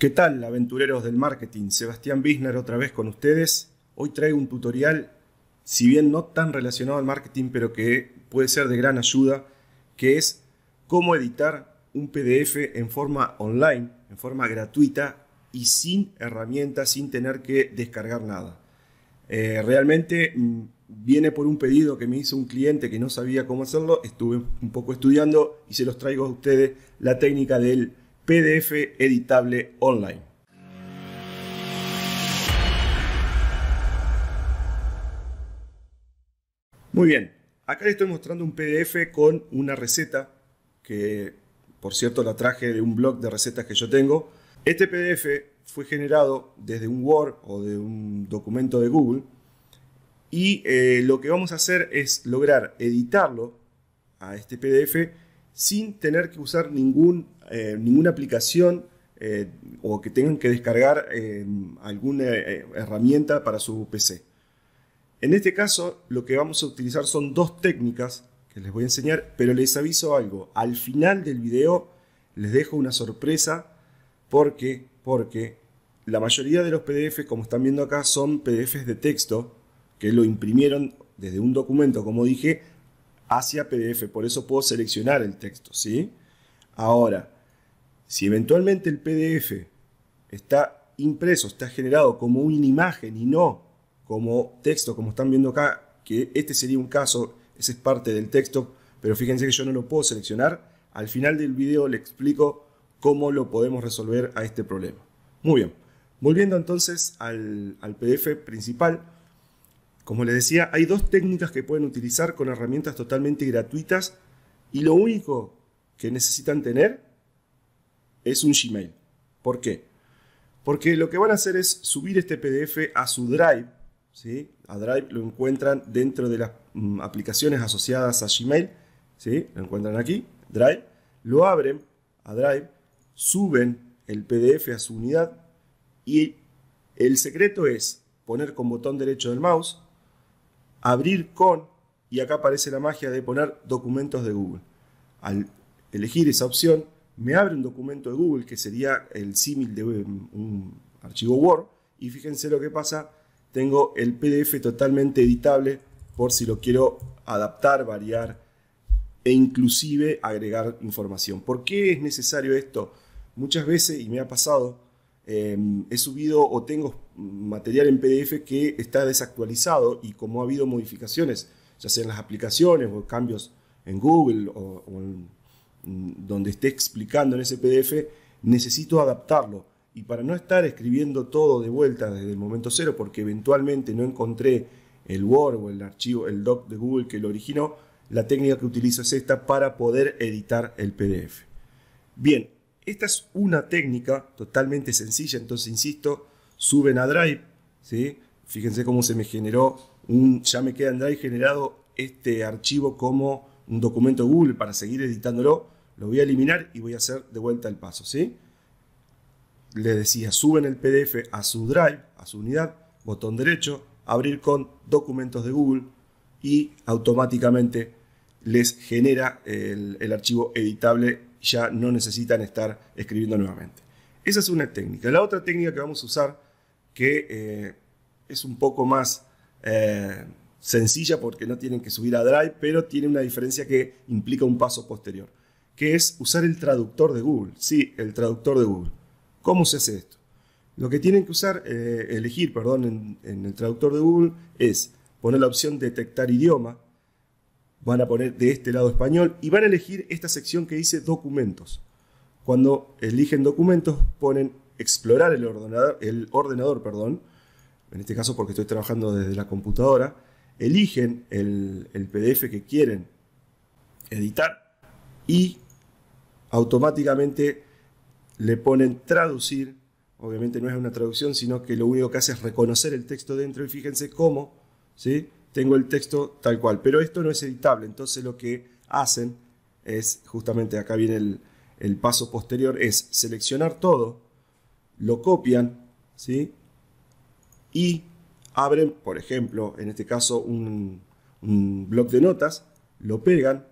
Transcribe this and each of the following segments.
¿Qué tal, aventureros del marketing? Sebastián Bisner otra vez con ustedes. Hoy traigo un tutorial, si bien no tan relacionado al marketing, pero que puede ser de gran ayuda, que es cómo editar un PDF en forma online, en forma gratuita y sin herramientas, sin tener que descargar nada. Eh, realmente mm, viene por un pedido que me hizo un cliente que no sabía cómo hacerlo, estuve un poco estudiando y se los traigo a ustedes la técnica del PDF editable online. Muy bien, acá les estoy mostrando un PDF con una receta que por cierto la traje de un blog de recetas que yo tengo. Este PDF fue generado desde un Word o de un documento de Google y eh, lo que vamos a hacer es lograr editarlo a este PDF sin tener que usar eh, ninguna aplicación eh, o que tengan que descargar eh, alguna herramienta para su PC. En este caso, lo que vamos a utilizar son dos técnicas que les voy a enseñar, pero les aviso algo. Al final del video les dejo una sorpresa porque, porque la mayoría de los PDF, como están viendo acá, son PDFs de texto que lo imprimieron desde un documento, como dije, hacia PDF, por eso puedo seleccionar el texto, ¿sí? Ahora, si eventualmente el PDF está impreso, está generado como una imagen y no como texto, como están viendo acá, que este sería un caso, ese es parte del texto, pero fíjense que yo no lo puedo seleccionar, al final del video le explico cómo lo podemos resolver a este problema. Muy bien, volviendo entonces al, al PDF principal, como les decía, hay dos técnicas que pueden utilizar con herramientas totalmente gratuitas y lo único que necesitan tener es un Gmail. ¿Por qué? Porque lo que van a hacer es subir este PDF a su Drive. ¿sí? A Drive lo encuentran dentro de las mm, aplicaciones asociadas a Gmail. ¿sí? Lo encuentran aquí, Drive. Lo abren a Drive, suben el PDF a su unidad y el secreto es poner con botón derecho del mouse abrir con, y acá aparece la magia de poner documentos de Google. Al elegir esa opción, me abre un documento de Google, que sería el símil de un archivo Word, y fíjense lo que pasa, tengo el PDF totalmente editable por si lo quiero adaptar, variar e inclusive agregar información. ¿Por qué es necesario esto? Muchas veces, y me ha pasado, Em, he subido o tengo material en PDF que está desactualizado y como ha habido modificaciones, ya sean las aplicaciones o cambios en Google o, mm, donde esté explicando en ese PDF, necesito adaptarlo. Y para no estar escribiendo todo de vuelta desde el momento cero, porque eventualmente no encontré el Word o el archivo, el doc de Google que lo originó, la técnica que utilizo es esta para poder editar el PDF. Bien, esta es una técnica totalmente sencilla, entonces insisto, suben a Drive, ¿sí? fíjense cómo se me generó un, ya me queda en Drive generado este archivo como un documento de Google para seguir editándolo, lo voy a eliminar y voy a hacer de vuelta el paso, ¿sí? Le decía, suben el PDF a su Drive, a su unidad, botón derecho, abrir con documentos de Google y automáticamente les genera el, el archivo editable ya no necesitan estar escribiendo nuevamente. Esa es una técnica. La otra técnica que vamos a usar, que eh, es un poco más eh, sencilla porque no tienen que subir a Drive, pero tiene una diferencia que implica un paso posterior, que es usar el traductor de Google. Sí, el traductor de Google. ¿Cómo se hace esto? Lo que tienen que usar, eh, elegir, perdón, en el traductor de Google es poner la opción detectar idioma, van a poner de este lado español y van a elegir esta sección que dice documentos. Cuando eligen documentos ponen explorar el ordenador, el ordenador perdón, en este caso porque estoy trabajando desde la computadora, eligen el, el PDF que quieren editar y automáticamente le ponen traducir. Obviamente no es una traducción, sino que lo único que hace es reconocer el texto dentro y fíjense cómo, ¿sí? tengo el texto tal cual. Pero esto no es editable, entonces lo que hacen es, justamente acá viene el, paso posterior, es seleccionar todo, lo copian, ¿sí? Y abren, por ejemplo, en este caso un, blog de notas, lo pegan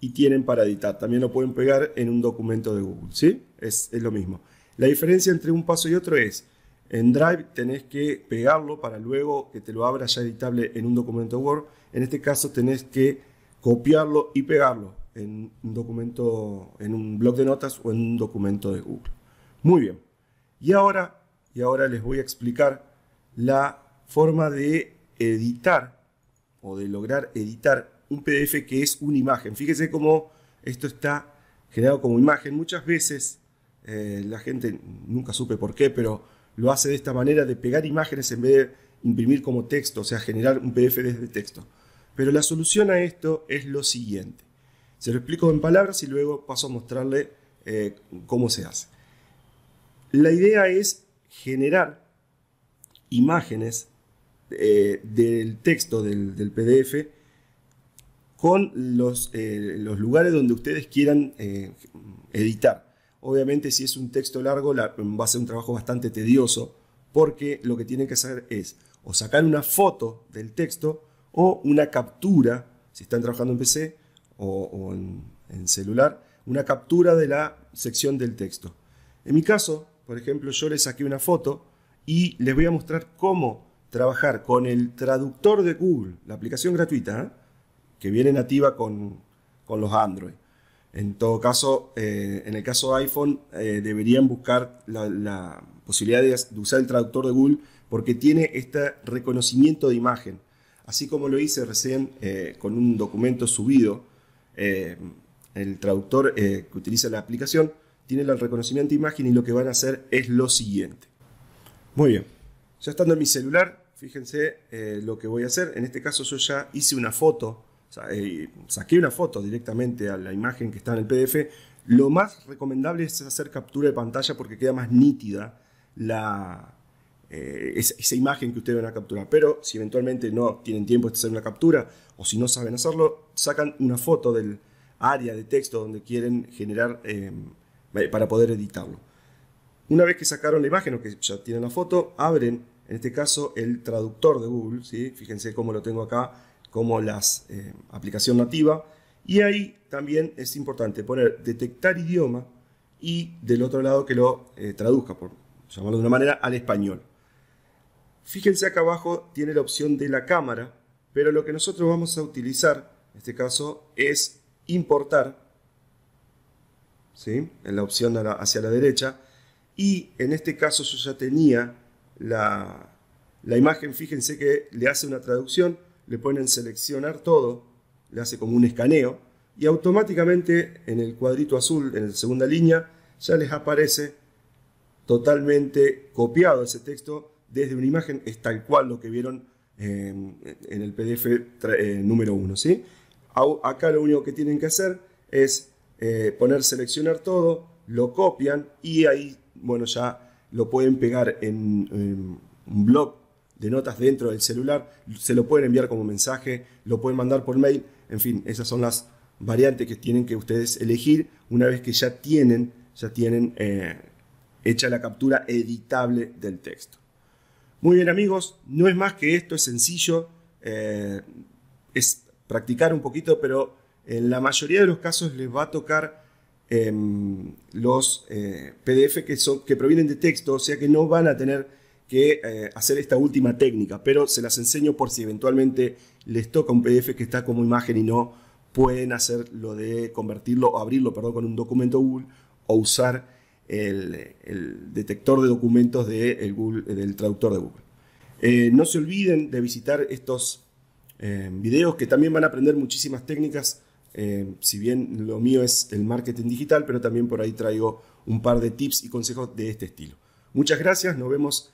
y tienen para editar. También lo pueden pegar en un documento de Google, ¿sí? es lo mismo. La diferencia entre un paso y otro es, en Drive tenés que pegarlo para luego que te lo abra ya editable en un documento Word. En este caso tenés que copiarlo y pegarlo en un documento, en un blog de notas o en un documento de Google. Muy bien. Y ahora, y ahora les voy a explicar la forma de editar o de lograr editar un PDF que es una imagen. Fíjense cómo esto está generado como imagen. Muchas veces eh, la gente, nunca supe por qué, pero lo hace de esta manera de pegar imágenes en vez de imprimir como texto, o sea, generar un PDF desde texto. Pero la solución a esto es lo siguiente. Se lo explico en palabras y luego paso a mostrarle eh, cómo se hace. La idea es generar imágenes eh, del texto del, PDF con los, eh, los lugares donde ustedes quieran editar. Obviamente si es un texto largo va a ser un trabajo bastante tedioso porque lo que tienen que hacer es o sacar una foto del texto o una captura, si están trabajando en PC o, en, celular, una captura de la sección del texto. En mi caso, por ejemplo, yo les saqué una foto y les voy a mostrar cómo trabajar con el traductor de Google, la aplicación gratuita, ¿eh? que viene nativa con los Android. En todo caso, eh, en el caso de iPhone, eh, deberían buscar la, posibilidad de, usar el traductor de Google porque tiene este reconocimiento de imagen. Así como lo hice recién eh, con un documento subido, el traductor que utiliza la aplicación tiene el reconocimiento de imagen y lo que van a hacer es lo siguiente. Muy bien, ya estando en mi celular, fíjense lo que voy a hacer. En este caso yo ya hice una foto eh, saqué una foto directamente a la imagen que está en el PDF, lo más recomendable es hacer captura de pantalla porque queda más nítida la, eh, esa, imagen que ustedes van a capturar. Pero si eventualmente no tienen tiempo de hacer una captura o si no saben hacerlo, sacan una foto del área de texto donde quieren generar eh, para poder editarlo. Una vez que sacaron la imagen o que ya tienen la foto, abren, en este caso, el traductor de Google. Fíjense cómo lo tengo acá como las eh, aplicación nativa. Y ahí también es importante poner detectar idioma y del otro lado que lo eh, traduzca, por llamarlo de una manera, al español. Fíjense acá abajo tiene la opción de la cámara, pero lo que nosotros vamos a utilizar, en este caso, es importar, ¿sí? en la opción hacia la derecha, y en este caso yo ya tenía la, la imagen, fíjense que le hace una traducción, le ponen seleccionar todo, le hace como un escaneo y automáticamente en el cuadrito azul, en la segunda línea, ya les aparece totalmente copiado ese texto desde una imagen, es tal cual lo que vieron em, en el PDF eh, número 1. ¿sí? Acá lo único que tienen que hacer es eh, poner seleccionar todo, lo copian y ahí, bueno, ya lo pueden pegar en un blog de notas dentro del celular, se lo pueden enviar como mensaje, lo pueden mandar por mail, en fin, esas son las variantes que tienen que ustedes elegir una vez que ya tienen, ya tienen eh, hecha la captura editable del texto. Muy bien amigos, no es más que esto, es sencillo, eh, es practicar un poquito, pero en la mayoría de los casos les va a tocar em, los eh, PDF que, son, que provienen de texto, o sea que no van a tener eh, hacer esta última técnica, pero se las enseño por si eventualmente les toca un PDF que está como imagen y no pueden hacer lo de convertirlo o abrirlo, perdón, con un documento Google o usar el, detector de documentos de del traductor de Google. Eh, no se olviden de visitar estos eh, videos que también van a aprender muchísimas técnicas, si bien lo mío es el marketing digital, pero también por ahí traigo un par de tips y consejos de este estilo. Muchas gracias, nos vemos